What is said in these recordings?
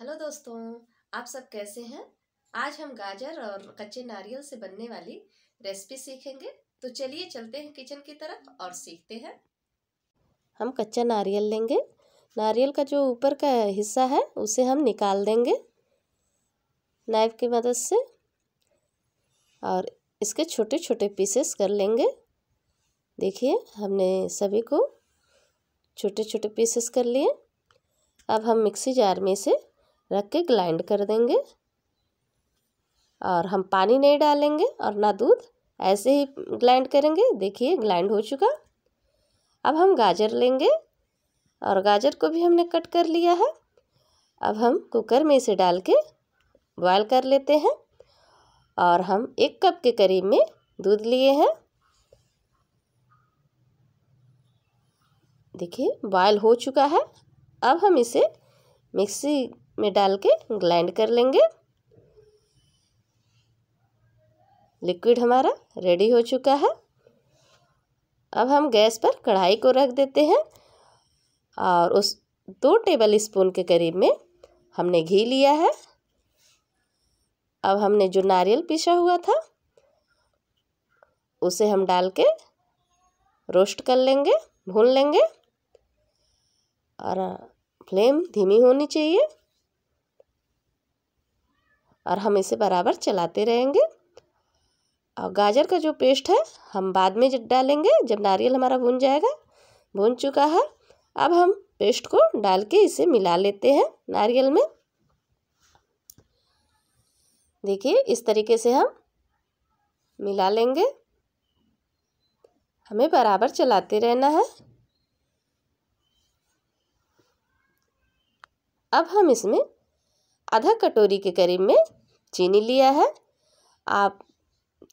hello दोस्तों आप सब कैसे हैं आज हम गाजर और कच्चे नारियल से बनने वाली रेसिपी सीखेंगे तो चलिए चलते हैं किचन की तरफ और सीखते हैं हम कच्चा नारियल लेंगे नारियल का जो ऊपर का हिस्सा है उसे हम निकाल देंगे नाइफ की मदद से और इसके छोटे छोटे पीसेस कर लेंगे देखिए हमने सभी को छोटे छोटे पीसेस कर लिए अब हम मिक्सी जार में से रख के ग्लाइंड कर देंगे और हम पानी नहीं डालेंगे और ना दूध ऐसे ही ग्लाइंड करेंगे देखिए ग्लाइंड हो चुका अब हम गाजर लेंगे और गाजर को भी हमने कट कर लिया है अब हम कुकर में इसे डाल के बॉयल कर लेते हैं और हम एक कप के करीब में दूध लिए हैं देखिए बॉयल हो चुका है अब हम इसे मिक्सी में डाल के ग्लाइंड कर लेंगे लिक्विड हमारा रेडी हो चुका है अब हम गैस पर कढ़ाई को रख देते हैं और उस दो टेबल स्पून के करीब में हमने घी लिया है अब हमने जो नारियल पीसा हुआ था उसे हम डाल के रोस्ट कर लेंगे भून लेंगे और फ्लेम धीमी होनी चाहिए और हम इसे बराबर चलाते रहेंगे और गाजर का जो पेस्ट है हम बाद में डालेंगे जब नारियल हमारा भून जाएगा भून चुका है अब हम पेस्ट को डाल के इसे मिला लेते हैं नारियल में देखिए इस तरीके से हम मिला लेंगे हमें बराबर चलाते रहना है अब हम इसमें आधा कटोरी के करीब में चीनी लिया है आप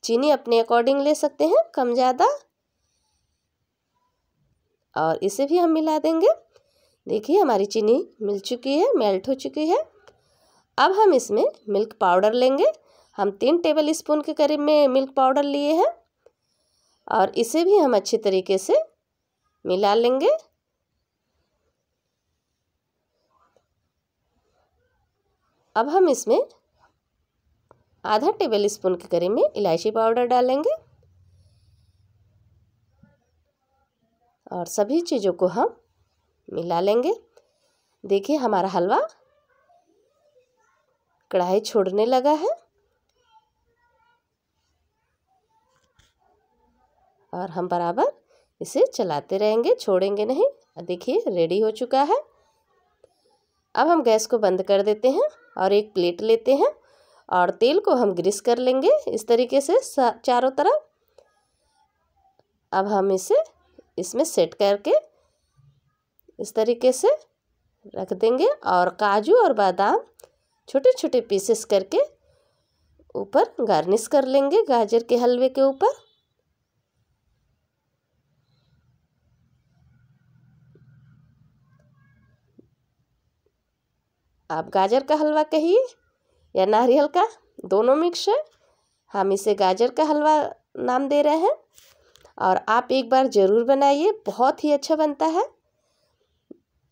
चीनी अपने अकॉर्डिंग ले सकते हैं कम ज़्यादा और इसे भी हम मिला देंगे देखिए हमारी चीनी मिल चुकी है मेल्ट हो चुकी है अब हम इसमें मिल्क पाउडर लेंगे हम तीन टेबल स्पून के करीब में मिल्क पाउडर लिए हैं और इसे भी हम अच्छे तरीके से मिला लेंगे अब हम इसमें आधा टेबल स्पून के करीब में इलायची पाउडर डालेंगे और सभी चीज़ों को हम मिला लेंगे देखिए हमारा हलवा कढ़ाई छोड़ने लगा है और हम बराबर इसे चलाते रहेंगे छोड़ेंगे नहीं देखिए रेडी हो चुका है अब हम गैस को बंद कर देते हैं और एक प्लेट लेते हैं और तेल को हम ग्रीस कर लेंगे इस तरीके से चारों तरफ अब हम इसे इसमें सेट करके इस तरीके से रख देंगे और काजू और बादाम छोटे छोटे पीसेस करके ऊपर गार्निश कर लेंगे गाजर के हलवे के ऊपर आप गाजर का हलवा कहिए या नारियल का दोनों मिक्स है हम इसे गाजर का हलवा नाम दे रहे हैं और आप एक बार ज़रूर बनाइए बहुत ही अच्छा बनता है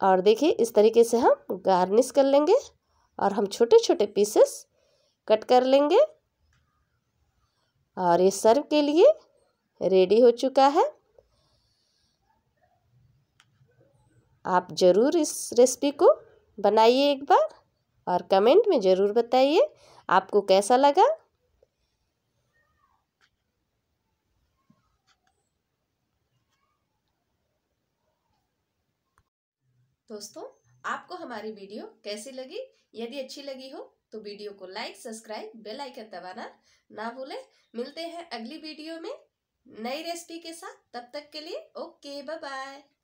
और देखिए इस तरीके से हम गार्निश कर लेंगे और हम छोटे छोटे पीसेस कट कर लेंगे और ये सर्व के लिए रेडी हो चुका है आप ज़रूर इस रेसिपी को बनाइए एक बार और कमेंट में ज़रूर बताइए आपको कैसा लगा दोस्तों आपको हमारी वीडियो कैसी लगी यदि अच्छी लगी हो तो वीडियो को लाइक सब्सक्राइब बेल आइकन दबाना ना भूले मिलते हैं अगली वीडियो में नई रेसिपी के साथ तब तक के लिए ओके बाय बाय